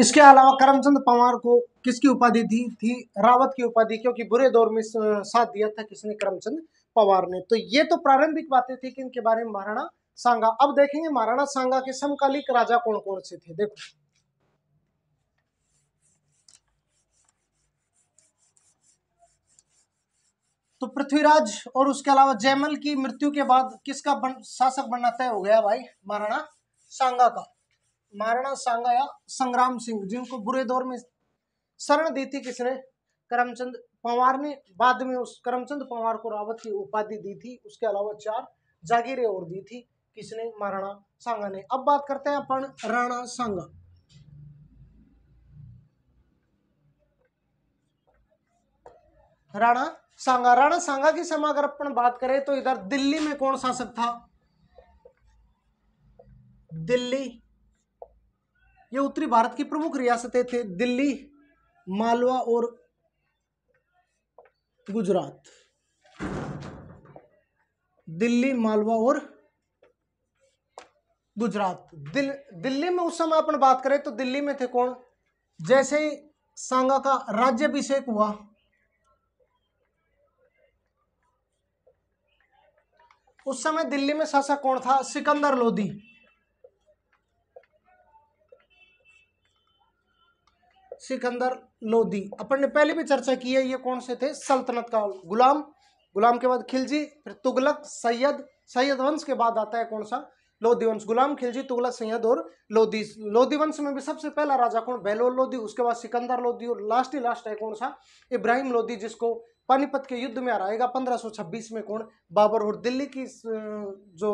इसके अलावा करमचंद पंवार को किसकी उपाधि दी थी रावत की उपाधि क्योंकि बुरे दौर में साथ दिया था किसने करमचंद पवार ने तो ये तो प्रारंभिक बातें थी कि इनके बारे में महाराणा सांगा अब देखेंगे महाराणा सांगा के समकालिक राजा कौन कौन से थे देखो तो पृथ्वीराज और उसके अलावा जयमल की मृत्यु के बाद किसका बन, शासक बनना तय हो गया भाई महाराणा सांगा का महाराणा सांगाया संग्राम सिंह जिनको बुरे दौर में शरण दी थी किसने करमचंद पंवार ने बाद में उस करमचंद पंवार को रावत की उपाधि दी थी उसके अलावा चार जागीरें और दी थी किसने महाराणा सांगा ने अब बात करते हैं अपन राणा सांगा राणा सांगा राणा सांगा की समय अगर अपन बात करें तो इधर दिल्ली में कौन शासक था दिल्ली ये उत्तरी भारत की प्रमुख रियासतें थे दिल्ली मालवा और गुजरात दिल्ली मालवा और गुजरात दिल दिल्ली में उस समय अपन बात करें तो दिल्ली में थे कौन जैसे ही सांगा का राज्यभिषेक हुआ उस समय दिल्ली में शासक कौन था सिकंदर लोधी सिकंदर लोदी अपन ने पहले भी चर्चा की है ये कौन से थे सल्तनत का गुलाम गुलाम के बाद खिलजी फिर तुगलक सैयद सैयद वंश के बाद आता है कौन सा लोधी वंश गुलाम खिलजी तुगलक सैयद और लोधी लोधी वंश में भी सबसे पहला राजा कौन बहलोल लोधी उसके बाद सिकंदर लोधी और लास्ट ही लास्ट है कौन सा इब्राहिम लोधी जिसको पानीपत के युद्ध में हराएगा छब्बीस में कौन बाबर और दिल्ली की जो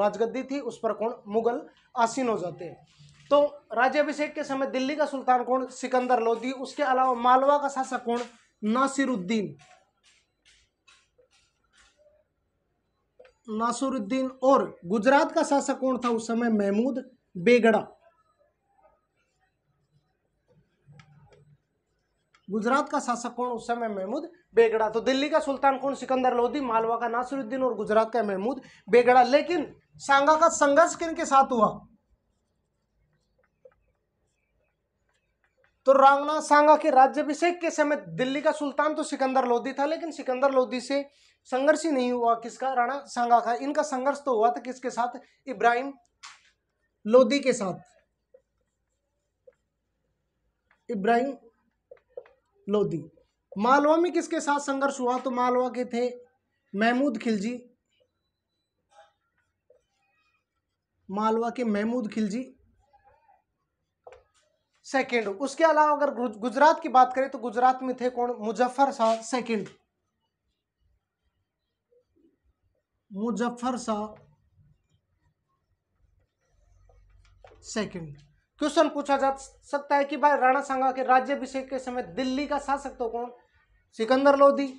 राजगद्दी थी उस पर कौन मुगल आसीन हो जाते हैं तो राज्यभिषेक के समय दिल्ली का सुल्तान कौन सिकंदर लोधी उसके अलावा मालवा का शासक कौन नासिरुद्दीन नासिरुद्दीन और गुजरात का शासक कौन था उस समय महमूद बेगड़ा गुजरात का शासक कौन उस समय महमूद बेगड़ा तो दिल्ली का सुल्तान कौन सिकंदर लोधी मालवा का नासिरुद्दीन और गुजरात का महमूद बेगड़ा लेकिन सांगा का संघर्ष किन के साथ हुआ तो रांगना सांगा के राज्याभिषेक के समय दिल्ली का सुल्तान तो सिकंदर लोधी था लेकिन सिकंदर लोधी से संघर्ष ही नहीं हुआ किसका राणा सांगा का इनका संघर्ष तो हुआ था किसके साथ इब्राहिम लोधी के साथ इब्राहिम लोधी मालवा में किसके साथ संघर्ष हुआ तो मालवा के थे महमूद खिलजी मालवा के महमूद खिलजी सेकेंड उसके अलावा अगर गुजरात की बात करें तो गुजरात में थे कौन Muzaffar Shah second Muzaffar Shah second question पूछा जा सकता है कि भाई राणा सांगा के राज्यभिषेक के समय दिल्ली का शासक तो कौन सिकंदर लोधी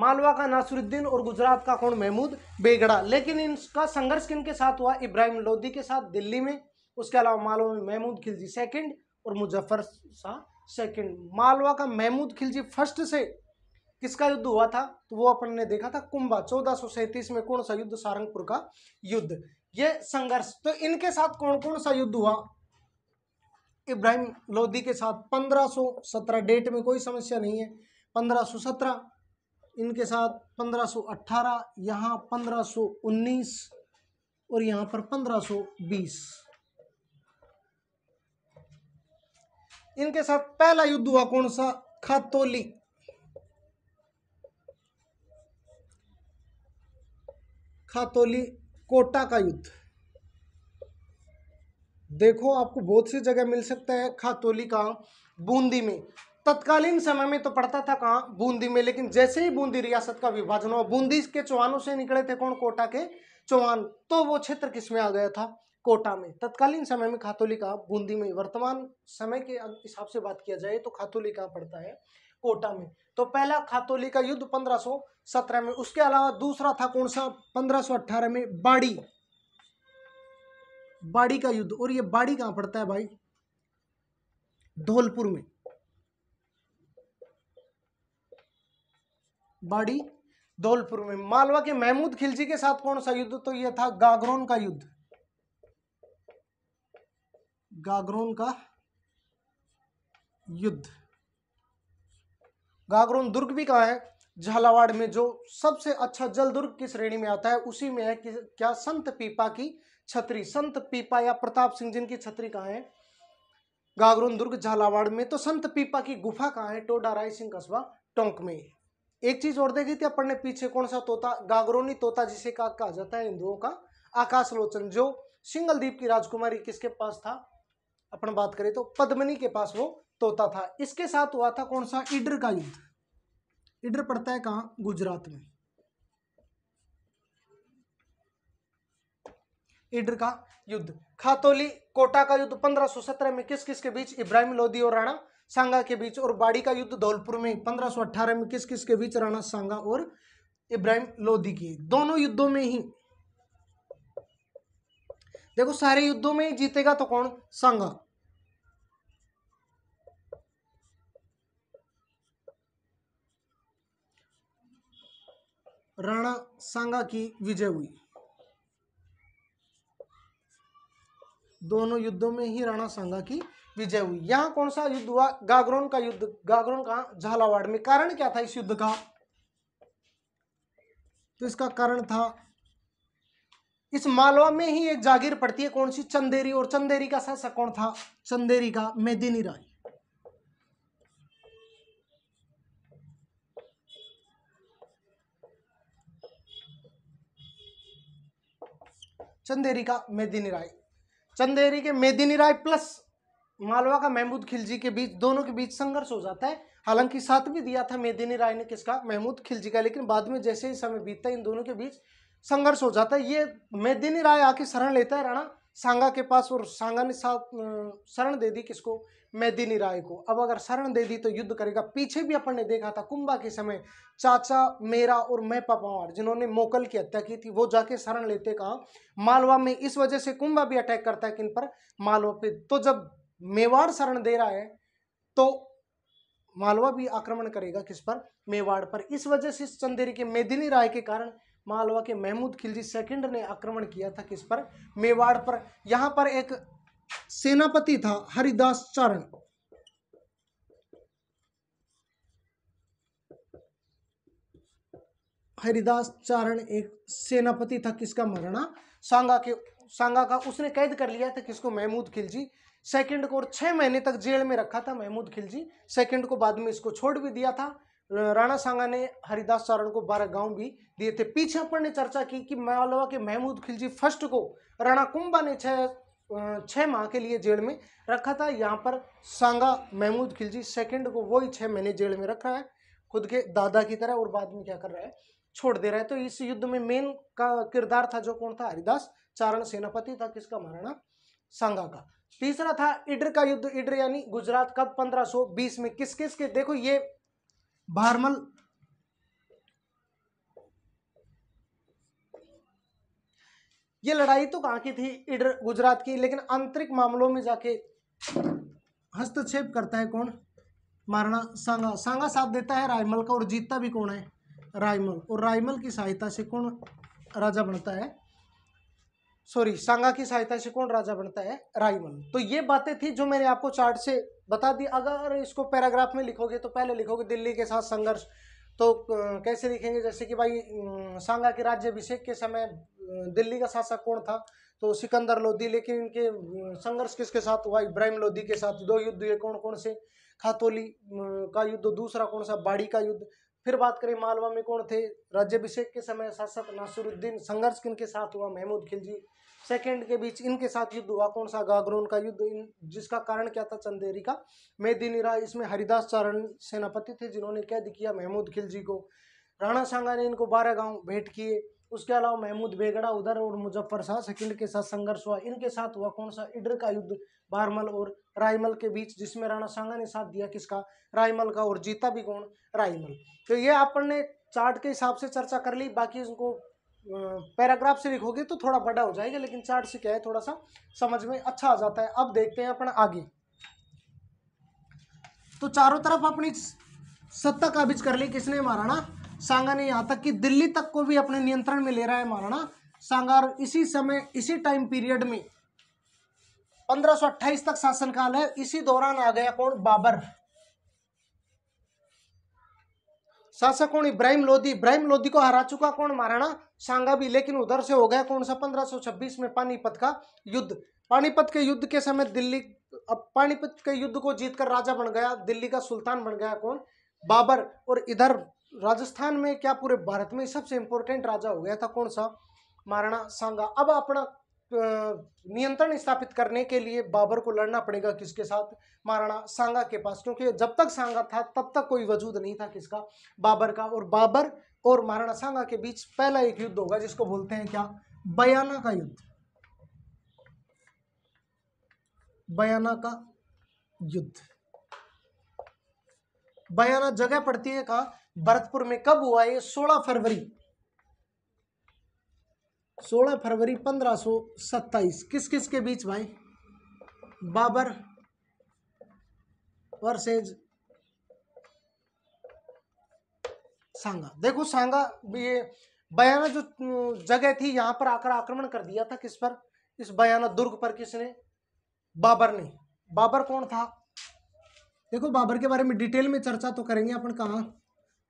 मालवा का नासुरुद्दीन और गुजरात का कौन महमूद बेगड़ा लेकिन इनका संघर्ष किन के साथ हुआ इब्राहिम लोधी के साथ दिल्ली में उसके अलावा मालवा में महमूद खिलजी सेकंड और मुजफ्फर शाह सेकंड मालवा का महमूद खिलजी फर्स्ट से किसका युद्ध हुआ था तो वो अपन ने देखा था कुंभा चौदह में कौन सा युद्ध सारंगपुर का युद्ध ये संघर्ष तो इनके साथ कौन कौन सा युद्ध हुआ इब्राहिम लोधी के साथ 1517 डेट में कोई समस्या नहीं है 1517 इनके साथ 1518 यहाँ पंद्रह और यहाँ पर 1520 इनके साथ पहला युद्ध हुआ कौन सा खातोली खातोली कोटा का युद्ध देखो आपको बहुत सी जगह मिल सकता है खातोली का बूंदी में तत्कालीन समय में तो पड़ता था कहाँ बूंदी में लेकिन जैसे ही बूंदी रियासत का विभाजन हुआ बूंदी के चौहानों से निकले थे कौन कोटा के चौहान तो वो क्षेत्र किसमें आ गया था कोटा में तत्कालीन समय में खातोली कहाँ बूंदी में वर्तमान समय के हिसाब से बात किया जाए तो खातोली कहाँ पड़ता है कोटा में तो पहला खातोली का युद्ध 1517 में उसके अलावा दूसरा था कौन सा 1518 में बाड़ी बाड़ी का युद्ध और ये बाड़ी कहां पड़ता है भाई धौलपुर में बाड़ी धौलपुर में मालवा के महमूद खिलजी के साथ कौन सा युद्ध तो यह था गागरोन का युद्ध गागरोन का युद्ध गागरोन दुर्ग भी कहा है झालावाड़ में जो सबसे अच्छा जल दुर्ग की श्रेणी में आता है उसी में है कि क्या संत पीपा की छतरी संत पीपा या प्रताप सिंह जिनकी छतरी कहाँ है गागरोन दुर्ग झालावाड़ में तो संत पीपा की गुफा कहाँ है टोडा राय सिंह कस्बा टोंक में एक चीज और देखी थी अपन ने पीछे कौन सा तोता गागरोनी तोता जिसे कहा जाता है हिंदुओं का आकाश लोचन जो सिंगल दीप की राजकुमारी किसके पास था अपन बात करें तो पद्मनी के पास वो तोता था इसके साथ हुआ था कौन सा इडर का युद्ध इडर पड़ता है कहाँ गुजरात में इडर का युद्ध खातोली कोटा का युद्ध 1517 में किस किस के बीच इब्राहिम लोधी और राणा सांगा के बीच और बाड़ी का युद्ध धौलपुर में 1518 में किस किस के बीच राणा सांगा और इब्राहिम लोधी की दोनों युद्धों में ही देखो सारे युद्धों में जीतेगा तो कौन संघ राणा सांगा की विजय हुई दोनों युद्धों में ही राणा सांगा की विजय हुई यहां कौन सा युद्ध हुआ गागरोन का युद्ध गागरोन का झालावाड़ में कारण क्या था इस युद्ध का तो इसका कारण था इस मालवा में ही एक जागीर पड़ती है कौन सी चंदेरी और चंदेरी का शासक कौन था चंदेरी का मेदिनी राय चंदेरी का मेदिनी राय चंदेरी के मेदिनी राय प्लस मालवा का महमूद खिलजी के बीच दोनों के बीच संघर्ष हो जाता है हालांकि साथ भी दिया था मेदिनी राय ने किसका महमूद खिलजी का लेकिन बाद में जैसे ही समय बीतता है इन दोनों के बीच संघर्ष हो जाता है ये मैदिनी राय आके शरण लेता है राणा सांगा के पास और सांगा ने साथ शरण दे दी किसको मैदिनी राय को अब अगर शरण दे दी तो युद्ध करेगा पीछे भी अपन ने देखा था कुंभा के समय चाचा मेरा और मैं पपावार जिन्होंने मोकल की हत्या की थी वो जाके शरण लेते कहा मालवा में इस वजह से कुंभा भी अटैक करता है किन पर मालवा पे तो जब मेवाड़ शरण दे रहा है तो मालवा भी आक्रमण करेगा किस पर मेवाड़ पर इस वजह से इस चंदेरी के मेदिनी राय के कारण मालवा के महमूद खिलजी सेकंड ने आक्रमण किया था किस पर मेवाड़ पर यहां पर एक सेनापति था हरिदास चरण हरिदास चारण एक सेनापति था किसका मरना सांगा के सांगा का उसने कैद कर लिया था किसको महमूद खिलजी सेकंड को और छह महीने तक जेल में रखा था महमूद खिलजी सेकंड को बाद में इसको छोड़ भी दिया था राणा सांगा ने हरिदास सारण को बारह गांव भी दिए थे पीछे अपन ने चर्चा की कि मालवा के महमूद खिलजी फर्स्ट को राणा कुंभा ने छह छः माह के लिए जेल में रखा था यहाँ पर सांगा महमूद खिलजी सेकंड को वही छः महीने जेल में रखा है खुद के दादा की तरह और बाद में क्या कर रहा है छोड़ दे रहा है तो इस युद्ध में मेन का किरदार था जो कौन था हरिदास चारण सेनापति था किसका महाराणा सांगा का तीसरा था इडर का युद्ध इडर यानी गुजरात कब 1520 में किस किस के देखो ये भारमल ये लड़ाई तो कहाँ की थी इडर गुजरात की लेकिन आंतरिक मामलों में जाके हस्तक्षेप करता है कौन महाराणा सांगा सांगा साथ देता है रायमल का और जीतता भी कौन है रायमल और रायमल की सहायता से कौन राजा बनता है सॉरी सांगा की सहायता से कौन राजा बनता है रायमन तो ये बातें थी जो मैंने आपको चार्ट से बता दी अगर इसको पैराग्राफ में लिखोगे तो पहले लिखोगे दिल्ली के साथ संघर्ष तो कैसे लिखेंगे जैसे कि भाई सांगा के अभिषेक के समय दिल्ली का शासक कौन था तो सिकंदर लोधी लेकिन इनके संघर्ष किसके साथ हुआ इब्राहिम लोधी के साथ दो युद्ध हुए कौन कौन से खातोली का युद्ध दूसरा कौन सा बाड़ी का युद्ध फिर बात करें मालवा में कौन थे राज्यभिषेक के समय शासक नासिरुद्दीन संघर्ष किन के साथ हुआ महमूद खिलजी सेकंड के बीच इनके साथ युद्ध हुआ कौन सा गागरोन का युद्ध इन जिसका कारण क्या था चंदेरी का मेदिनीरा इसमें हरिदास चारण सेनापति थे जिन्होंने कैद किया महमूद खिलजी को राणा सांगा ने इनको बारह गांव भेंट किए उसके अलावा महमूद बेगड़ा उधर और मुजफ्फर शाह सेकंड के साथ संघर्ष हुआ इनके साथ हुआ कौन सा इडर का युद्ध भारमल और रायमल के बीच जिसमें राणा सांगा ने साथ दिया किसका रायमल का और जीता भी कौन रायमल तो ये अपन ने चार्ट के हिसाब से चर्चा कर ली बाकी उनको पैराग्राफ से लिखोगे तो थोड़ा बड़ा हो जाएगा लेकिन चार्ट से क्या है थोड़ा सा समझ में अच्छा आ जाता है अब देखते हैं अपन आगे तो चारों तरफ अपनी सत्ता काबिज कर ली किसने महाराणा सांगा ने यहाँ तक कि दिल्ली तक को भी अपने नियंत्रण में ले रहा है महाराणा सांगा इसी समय इसी टाइम पीरियड में 1528 तक शासनकाल है इसी दौरान आ गया कौन बाबर शासक कौन इब्राहिम लोदी इब्राहिम लोदी को हरा चुका कौन महाराणा सांगा भी लेकिन उधर से हो गया कौन सा 1526 में पानीपत का युद्ध पानीपत के युद्ध के समय दिल्ली अब पानीपत के युद्ध को जीतकर राजा बन गया दिल्ली का सुल्तान बन गया कौन बाबर और इधर राजस्थान में क्या पूरे भारत में सबसे इंपॉर्टेंट राजा हो गया था कौन सा महाराणा सांगा अब अपना नियंत्रण स्थापित करने के लिए बाबर को लड़ना पड़ेगा किसके साथ महाराणा सांगा के पास क्योंकि जब तक सांगा था तब तक कोई वजूद नहीं था किसका बाबर का और बाबर और महाराणा सांगा के बीच पहला एक युद्ध होगा जिसको बोलते हैं क्या बयाना का युद्ध बयाना का युद्ध बयाना जगह पड़ती है कहा भरतपुर में कब हुआ ये सोलह फरवरी सोलह फरवरी पंद्रह सौ सत्ताईस किस किस के बीच भाई बाबर वर्सेज सांगा देखो सांगा ये बयाना जो जगह थी यहां पर आकर आक्रमण कर दिया था किस पर इस बयाना दुर्ग पर किसने बाबर ने बाबर कौन था देखो बाबर के बारे में डिटेल में चर्चा तो करेंगे अपन कहा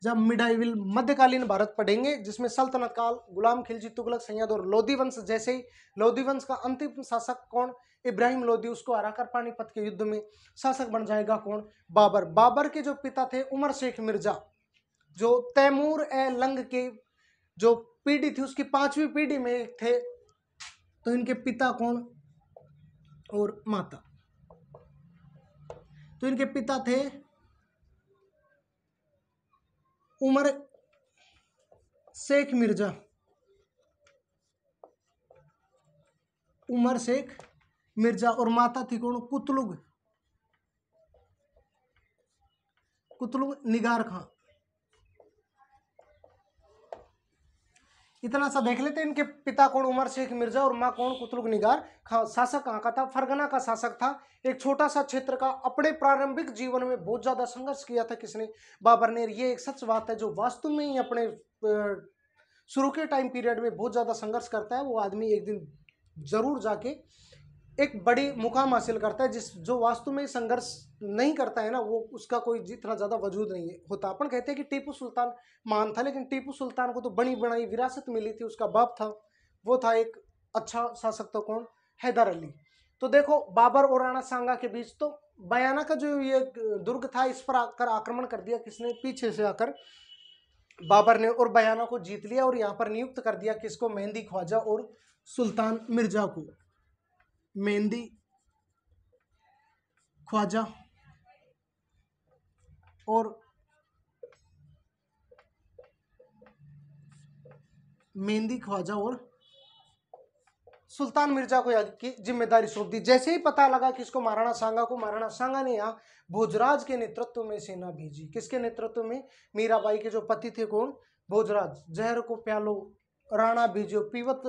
जब मिडाइविल मध्यकालीन भारत पढ़ेंगे जिसमें सल्तनत काल गुलाम खिलजी तुगलक सैयद और लोधी वंश जैसे ही लोधी वंश का अंतिम शासक कौन इब्राहिम लोधी उसको हराकर पानीपत के युद्ध में शासक बन जाएगा कौन बाबर बाबर के जो पिता थे उमर शेख मिर्जा जो तैमूर ए लंग के जो पीढ़ी थी उसकी पांचवी पीढ़ी में थे तो इनके पिता कौन और माता तो इनके पिता थे उमर शेख मिर्जा उमर शेख मिर्जा और माता थी कौन कुतलुग कुतलुग निगार खां इतना सा देख लेते हैं इनके पिता कौन उमर शेख मिर्जा और माँ कौन कुतलुग निगार हाँ, शासक कहाँ का था फरगना का शासक था एक छोटा सा क्षेत्र का अपने प्रारंभिक जीवन में बहुत ज़्यादा संघर्ष किया था किसने बाबर ने ये एक सच बात है जो वास्तव में ही अपने शुरू के टाइम पीरियड में बहुत ज़्यादा संघर्ष करता है वो आदमी एक दिन ज़रूर जाके एक बड़ी मुकाम हासिल करता है जिस जो वास्तु में संघर्ष नहीं करता है ना वो उसका कोई जितना ज़्यादा वजूद नहीं होता अपन कहते हैं कि टीपू सुल्तान महान था लेकिन टीपू सुल्तान को तो बनी बनाई विरासत मिली थी उसका बाप था वो था एक अच्छा शासक तो कौन हैदर अली तो देखो बाबर और राणा सांगा के बीच तो बयाना का जो ये दुर्ग था इस पर आकर आक्रमण कर दिया किसने पीछे से आकर बाबर ने और बयाना को जीत लिया और यहाँ पर नियुक्त कर दिया किसको मेहंदी ख्वाजा और सुल्तान मिर्जा को मेहंदी ख्वाजा और मेहंदी ख्वाजा और सुल्तान मिर्जा को की जिम्मेदारी सौंप दी जैसे ही पता लगा कि इसको महाराणा सांगा को महाराणा सांगा ने यहाँ भोजराज के नेतृत्व में सेना भेजी किसके नेतृत्व में मीराबाई के जो पति थे कौन भोजराज जहर को प्यालो राणा भेजो पीवत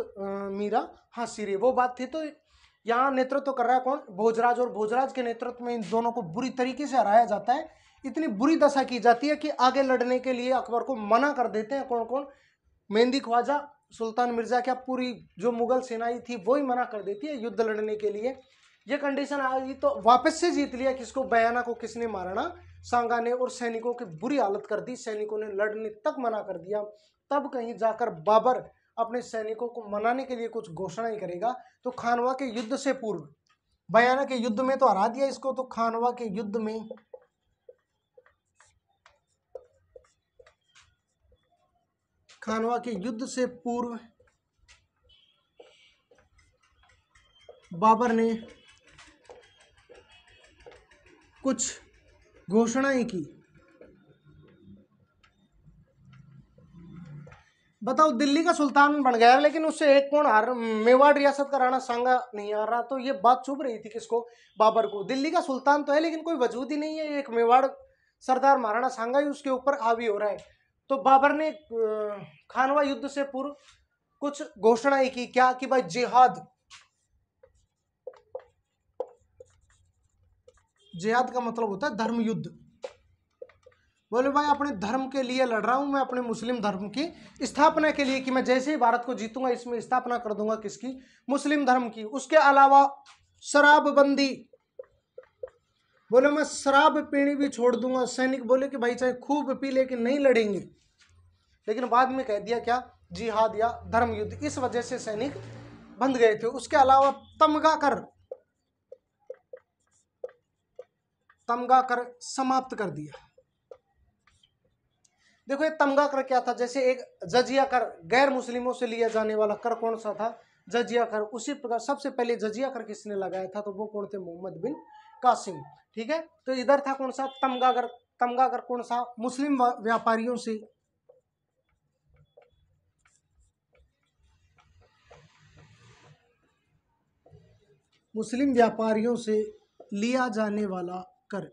मीरा हाँ सिरे वो बात थी तो यहाँ नेतृत्व तो कर रहा है कौन भोजराज और भोजराज के नेतृत्व में इन दोनों को बुरी तरीके से हराया जाता है इतनी बुरी दशा की जाती है कि आगे लड़ने के लिए अकबर को मना कर देते हैं कौन कौन मेहंदी ख्वाजा सुल्तान मिर्ज़ा क्या पूरी जो मुगल सेनाई थी वो ही मना कर देती है युद्ध लड़ने के लिए ये कंडीशन आ गई तो वापस से जीत लिया किसको बयाना को किसने मारना सांगा ने और सैनिकों की बुरी हालत कर दी सैनिकों ने लड़ने तक मना कर दिया तब कहीं जाकर बाबर अपने सैनिकों को मनाने के लिए कुछ घोषणा ही करेगा तो खानवा के युद्ध से पूर्व बयाना के युद्ध में तो हरा दिया इसको तो खानवा के युद्ध में खानवा के युद्ध से पूर्व बाबर ने कुछ घोषणाएं की बताओ दिल्ली का सुल्तान बन गया लेकिन उससे एक कौन हार मेवाड़ रियासत का राणा सांगा नहीं हार रहा तो ये बात चुभ रही थी किसको बाबर को दिल्ली का सुल्तान तो है लेकिन कोई वजूद ही नहीं है एक मेवाड़ सरदार महाराणा सांगा ही उसके ऊपर हावी हो रहा है तो बाबर ने खानवा युद्ध से पूर्व कुछ घोषणाएं की क्या कि भाई जिहाद जिहाद का मतलब होता है धर्म युद्ध बोले भाई अपने धर्म के लिए लड़ रहा हूँ मैं अपने मुस्लिम धर्म की स्थापना के लिए कि मैं जैसे ही भारत को जीतूंगा इसमें स्थापना कर दूंगा किसकी मुस्लिम धर्म की उसके अलावा शराबबंदी बोले मैं शराब पीनी भी छोड़ दूंगा सैनिक बोले कि भाई चाहे खूब पी लेकिन नहीं लड़ेंगे लेकिन बाद में कह दिया क्या जिहाद या धर्म युद्ध इस वजह से सैनिक बंध गए थे उसके अलावा तमगा कर तमगा कर समाप्त कर दिया देखो ये तमगा कर क्या था जैसे एक जजिया कर गैर मुस्लिमों से लिया जाने वाला कर कौन सा था जजिया कर उसी प्रकार सबसे पहले जजिया कर किसने लगाया था तो वो कौन थे मोहम्मद बिन कासिम ठीक है तो इधर था कौन सा तमगा कर तमगा कर कौन सा मुस्लिम व्यापारियों से मुस्लिम व्यापारियों से लिया जाने वाला कर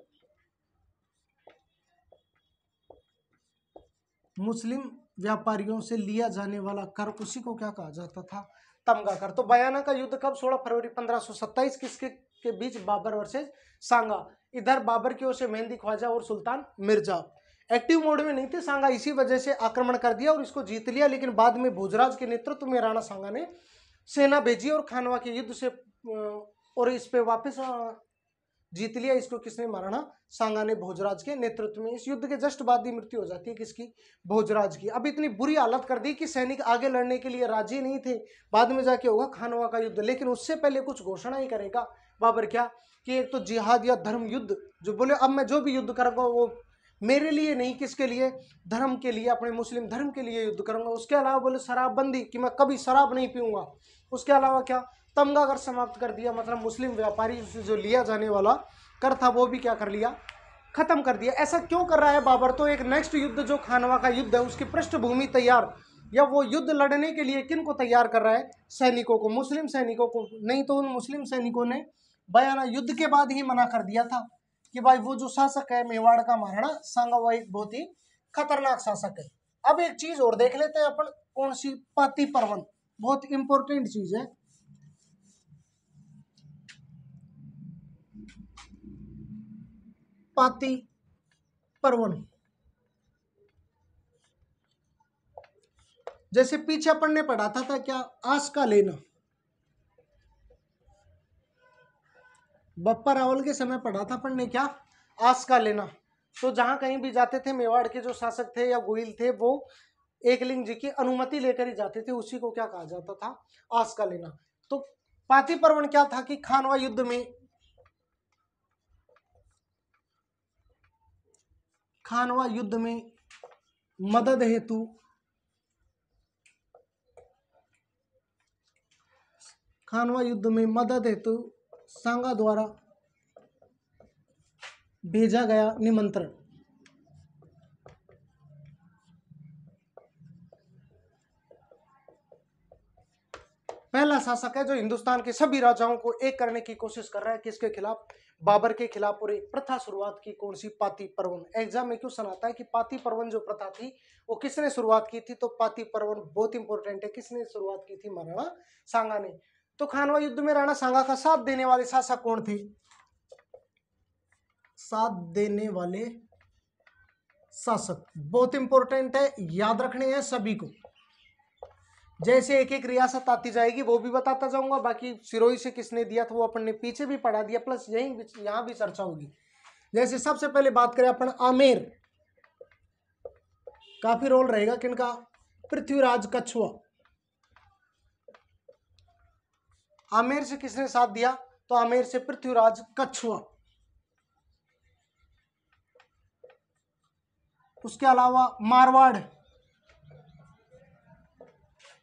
मुस्लिम व्यापारियों से लिया जाने वाला कर उसी को क्या कहा जाता था तमगा कर तो बयाना का युद्ध कब 16 फरवरी 1527 किसके के बीच बाबर वर्सेज सांगा इधर बाबर की ओर से मेहंदी ख्वाजा और सुल्तान मिर्जा एक्टिव मोड में नहीं थे सांगा इसी वजह से आक्रमण कर दिया और इसको जीत लिया लेकिन बाद में भोजराज के नेतृत्व में राणा सांगा ने सेना भेजी और खानवा के युद्ध से और इस पे वापस जीत लिया इसको किसने ना सांगा ने भोजराज के नेतृत्व में इस युद्ध के जस्ट बाद ही मृत्यु हो जाती है किसकी भोजराज की अब इतनी बुरी हालत कर दी कि सैनिक आगे लड़ने के लिए राजी नहीं थे बाद में जाके होगा खानवा का युद्ध लेकिन उससे पहले कुछ घोषणा ही करेगा बाबर क्या कि एक तो जिहाद या धर्म युद्ध जो बोले अब मैं जो भी युद्ध करूँगा वो मेरे लिए नहीं किसके लिए धर्म के लिए अपने मुस्लिम धर्म के लिए युद्ध करूंगा उसके अलावा बोले शराबबंदी कि मैं कभी शराब नहीं पीऊंगा उसके अलावा क्या तमगा कर समाप्त कर दिया मतलब मुस्लिम व्यापारी से जो लिया जाने वाला कर था वो भी क्या कर लिया खत्म कर दिया ऐसा क्यों कर रहा है बाबर तो एक नेक्स्ट युद्ध जो खानवा का युद्ध है उसकी पृष्ठभूमि तैयार या वो युद्ध लड़ने के लिए किन को तैयार कर रहा है सैनिकों को मुस्लिम सैनिकों को नहीं तो उन मुस्लिम सैनिकों ने बयाना युद्ध के बाद ही मना कर दिया था कि भाई वो जो शासक है मेवाड़ का महाराणा सांगा हुआ एक बहुत ही खतरनाक शासक है अब एक चीज़ और देख लेते हैं अपन कौन सी पाती पर्वन बहुत इंपॉर्टेंट चीज़ है पाती परवन जैसे पीछे अपन ने पढ़ाता था क्या आस का लेना बप्पा रावल के समय पढ़ा था अपन ने क्या आस का लेना तो जहां कहीं भी जाते थे मेवाड़ के जो शासक थे या गोहिल थे वो एकलिंग जी की अनुमति लेकर ही जाते थे उसी को क्या कहा जाता था आस का लेना तो पाति पर्वण क्या था कि खानवा युद्ध में खानवा युद्ध में मदद हेतु खानवा युद्ध में मदद हेतु सांगा द्वारा भेजा गया निमंत्रण पहला शासक है जो हिंदुस्तान के सभी राजाओं को एक करने की कोशिश कर रहा है किसके खिलाफ बाबर के खिलाफ एक प्रथा शुरुआत की कौन सी पाती पर्वन एग्जाम में क्वेश्चन आता है कि पाती पर्वन जो प्रथा थी वो किसने शुरुआत की थी तो पाती पर्वन बहुत इंपॉर्टेंट है किसने शुरुआत की थी महाराणा सांगा ने तो खानवा युद्ध में राणा सांगा का साथ देने वाले शासक कौन थे साथ देने वाले शासक बहुत इंपॉर्टेंट है याद रखने हैं सभी को जैसे एक एक रियासत आती जाएगी वो भी बताता जाऊंगा बाकी सिरोही से किसने दिया था वो अपन ने पीछे भी पढ़ा दिया प्लस यही यहां भी चर्चा होगी जैसे सबसे पहले बात करें अपन आमेर काफी रोल रहेगा किनका पृथ्वीराज कछुआ आमेर से किसने साथ दिया तो आमेर से पृथ्वीराज कछुआ उसके अलावा मारवाड़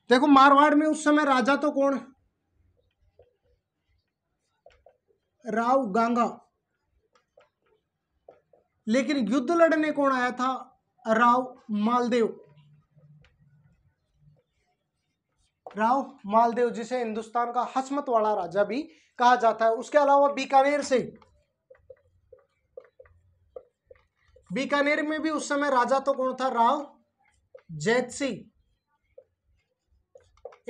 देखो मारवाड़ में उस समय राजा तो कौन राव गांगा लेकिन युद्ध लड़ने कौन आया था राव मालदेव राव मालदेव जिसे हिंदुस्तान का हसमत वाला राजा भी कहा जाता है उसके अलावा बीकानेर से बीकानेर में भी उस समय राजा तो कौन था राव जैत सिंह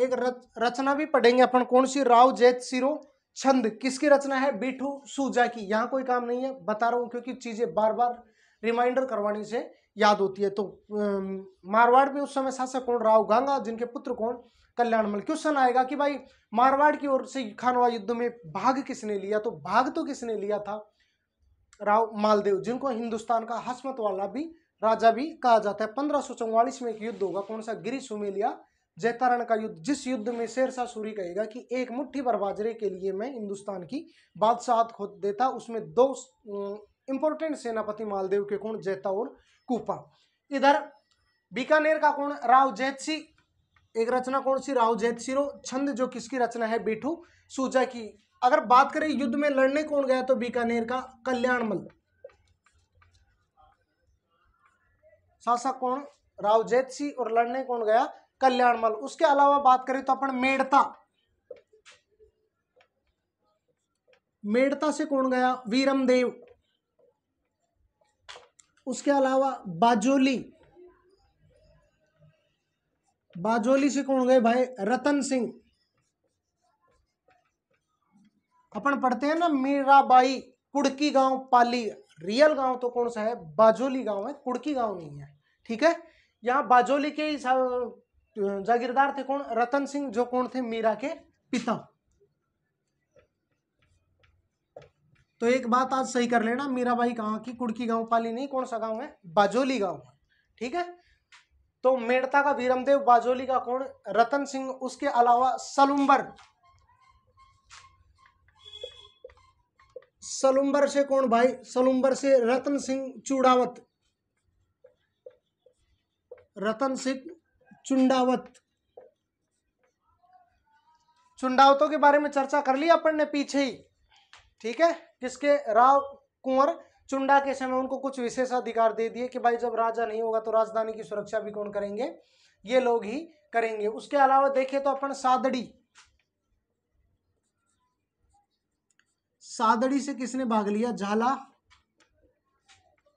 एक रच, रचना भी पढ़ेंगे अपन कौन सी राव जैत सिरो छंद किसकी रचना है बीठू सूजा की यहाँ कोई काम नहीं है बता रहा हूँ क्योंकि चीज़ें बार बार रिमाइंडर करवाने से याद होती है तो मारवाड़ में उस समय शासक कौन राव गांगा जिनके पुत्र कौन कल्याणमल क्वेश्चन आएगा कि भाई मारवाड़ की ओर से खानवा युद्ध में भाग किसने लिया तो भाग तो किसने लिया था राव मालदेव जिनको हिंदुस्तान का हसमत वाला भी राजा भी कहा जाता है पंद्रह में एक युद्ध होगा कौन सा गिरी सुमेलिया जैतारण का युद्ध जिस युद्ध में शेरशाह सूरी कहेगा कि एक मुट्ठी पर बाजरे के लिए मैं हिंदुस्तान की बादशाहत खो देता उसमें दो इंपोर्टेंट सेनापति मालदेव के कौन जैता और कूपा इधर बीकानेर का कौन राव जैत एक रचना कौन सी राव जैत सिरो छंद जो किसकी रचना है बेठू सूजा की अगर बात करें युद्ध में लड़ने कौन गया तो बीकानेर का कल्याण मल शासक कौन राव जैत और लड़ने कौन गया कल्याण मल उसके अलावा बात करें तो अपन मेड़ता मेड़ता से कौन गया वीरमदेव उसके अलावा बाजोली बाजोली से कौन गए भाई रतन सिंह अपन पढ़ते हैं ना मीराबाई कुड़की गांव पाली रियल गांव तो कौन सा है बाजोली गांव है कुड़की गांव नहीं है ठीक है यहाँ बाजोली के जागीरदार थे कौन रतन सिंह जो कौन थे मीरा के पिता तो एक बात आज सही कर लेना मीराबाई कहाँ की कुड़की गांव पाली नहीं कौन सा गांव है बाजोली गांव है ठीक है तो मेड़ता का भीरमदेव बाजोली का कौन रतन सिंह उसके अलावा सलुम्बर सलुम्बर से कौन भाई सलुम्बर से रतन सिंह चूड़ावत रतन सिंह चुंडावत चुंडावतों के बारे में चर्चा कर ली अपन ने पीछे ही ठीक है किसके राव कुंवर चुंडा के समय उनको कुछ विशेष अधिकार दे दिए कि भाई जब राजा नहीं होगा तो राजधानी की सुरक्षा भी कौन करेंगे ये लोग ही करेंगे उसके अलावा देखें तो अपन सादड़ी सादड़ी से किसने भाग लिया झाला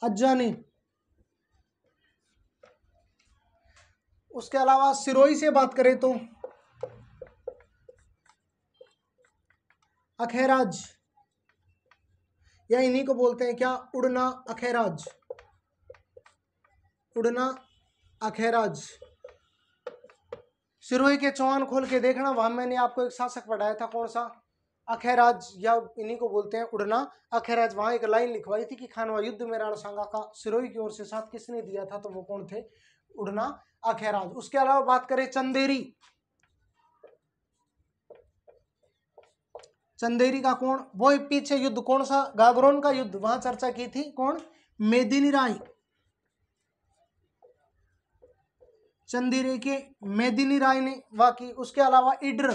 अज्जा ने उसके अलावा सिरोही से बात करें तो अखेराज या इन्हीं को बोलते हैं क्या उड़ना अखेराज उड़ना अखेराज सिरोही के चौहान खोल के देखना वहां मैंने आपको एक शासक पढ़ाया था कौन सा अखेराज या इन्हीं को बोलते हैं उड़ना अखेराज वहां एक लाइन लिखवाई थी कि खानवा युद्ध में राणसांगा का सिरोही की ओर से साथ किसने दिया था तो वो कौन थे उड़ना अखेराज उसके अलावा बात करें चंदेरी चंदेरी का कौन वो पीछे युद्ध कौन सा गाबरोन का युद्ध वहां चर्चा की थी कौन मेदिनी राय चंदेरी के मेदिनी राय ने वाह की उसके अलावा इड्र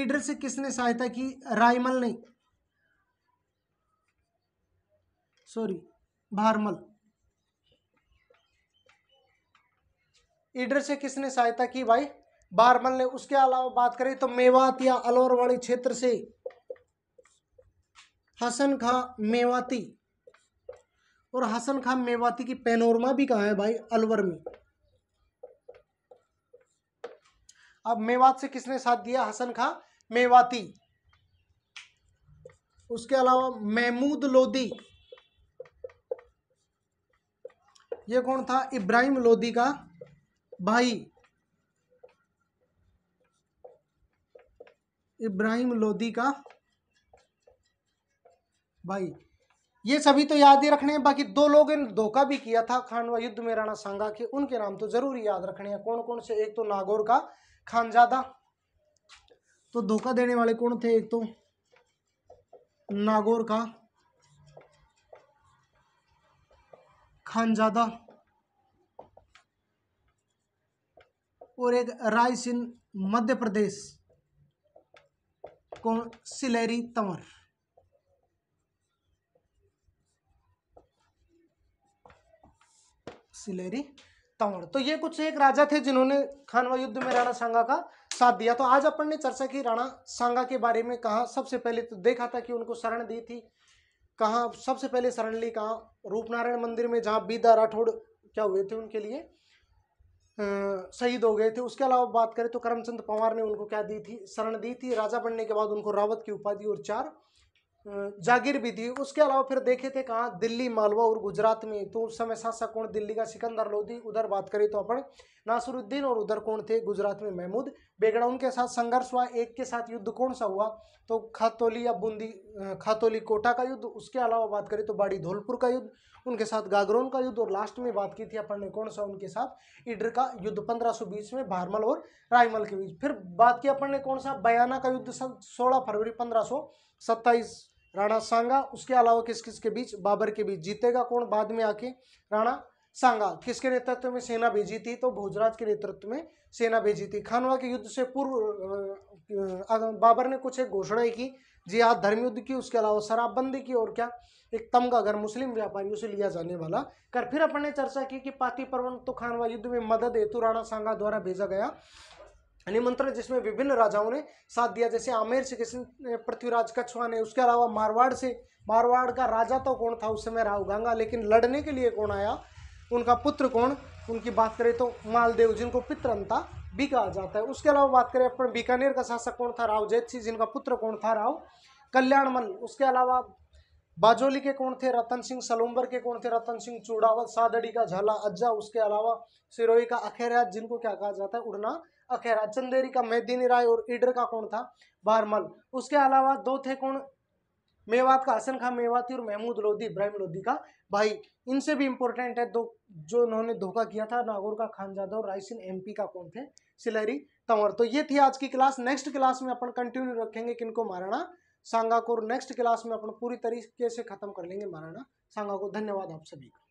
इड्र से किसने सहायता की रायमल ने सॉरी भारमल इडर से किसने सहायता की भाई बारमल ने उसके अलावा बात करें तो मेवात या अलोरवाड़ी क्षेत्र से हसन खां मेवाती और हसन खां मेवाती की पेनोरमा भी कहा है भाई अलवर में अब मेवात से किसने साथ दिया हसन खां मेवाती उसके अलावा महमूद लोधी ये कौन था इब्राहिम लोधी का भाई इब्राहिम लोधी का भाई ये सभी तो याद ही रखने हैं बाकी दो लोग ने धोखा भी किया था खानवा युद्ध में राणा सांगा के उनके नाम तो जरूर याद रखने हैं कौन कौन से एक तो नागौर का खानजादा तो धोखा देने वाले कौन थे एक तो नागौर का खानजादा और एक राइस इन मध्य प्रदेश कौन सिलेरी तंवर सिलेरी तंवर तो ये कुछ एक राजा थे जिन्होंने खानवा युद्ध में राणा सांगा का साथ दिया तो आज अपन ने चर्चा की राणा सांगा के बारे में कहा सबसे पहले तो देखा था कि उनको शरण दी थी कहा सबसे पहले शरण ली कहा रूपनारायण मंदिर में जहां बीदा राठौड़ क्या हुए थे उनके लिए शहीद हो गए थे उसके अलावा बात करें तो करमचंद पंवार ने उनको क्या दी थी शरण दी थी राजा बनने के बाद उनको रावत की उपाधि और चार जागीर भी थी उसके अलावा फिर देखे थे कहाँ दिल्ली मालवा और गुजरात में तो उस समय शासक कौन दिल्ली का सिकंदर लोधी उधर बात करें तो अपन नासुरुद्दीन और उधर कौन थे गुजरात में महमूद बेगड़ा उनके साथ संघर्ष हुआ एक के साथ युद्ध कौन सा हुआ तो खातोली या बूंदी खातोली कोटा का युद्ध उसके अलावा बात करें तो बाड़ी धौलपुर का युद्ध उनके साथ गागरोन का युद्ध और लास्ट में बात की थी अपन ने कौन सा उनके साथ इडर का युद्ध पंद्रह में भारमल और रायमल के बीच फिर बात की अपन ने कौन सा बयाना का युद्ध सन सोलह फरवरी पंद्रह सौ सत्ताईस राणा सांगा उसके अलावा किस किस के बीच बाबर के बीच जीतेगा कौन बाद में आके राणा सांगा किसके नेतृत्व में सेना भेजी थी तो भोजराज के नेतृत्व में सेना भेजी थी खानवा के युद्ध से पूर्व बाबर ने कुछ एक घोषणाएं की जी हाँ धर्म युद्ध की उसके अलावा शराबबंदी की और क्या एक तमगा अगर मुस्लिम व्यापारियों से लिया जाने वाला कर फिर अपन ने चर्चा की कि पाती पर्वन तो खानवा युद्ध में मदद हेतु राणा सांगा द्वारा भेजा गया निमंत्रण जिसमें विभिन्न राजाओं ने साथ दिया जैसे आमेर से किसी पृथ्वीराज का ने उसके अलावा मारवाड़ से मारवाड़ का राजा तो कौन था उस समय राहु गांगा लेकिन लड़ने के लिए कौन आया उनका पुत्र कौन उनकी बात करें तो मालदेव जिनको पितरंता भी कहा जाता है उसके अलावा बात करें अपन बीकानेर का शासक कौन था राव जैत सिंह जिनका पुत्र कौन था राव कल्याणमल उसके अलावा बाजोली के कौन थे रतन सिंह सलोम्बर के कौन थे रतन सिंह चूड़ावल सादड़ी का झाला अज्जा उसके अलावा सिरोही का अखेरा जिनको क्या कहा जाता है उड़ना अखेरा चंदेरी का मेहदीनी राय और इडर का कौन था बारमल उसके अलावा दो थे कौन मेवात का हसन खां मेवाती और महमूद लोधी इब्राहिम लोधी का भाई इनसे भी इम्पोर्टेंट है दो जो इन्होंने धोखा किया था नागौर का खानजादा और रायसिन पी का कौन थे सिलहरी तंवर तो ये थी आज की क्लास नेक्स्ट क्लास में अपन कंटिन्यू रखेंगे किनको महाराणा सांगा को और नेक्स्ट क्लास में अपन पूरी तरीके से खत्म कर लेंगे महाराणा सांगा को धन्यवाद आप सभी का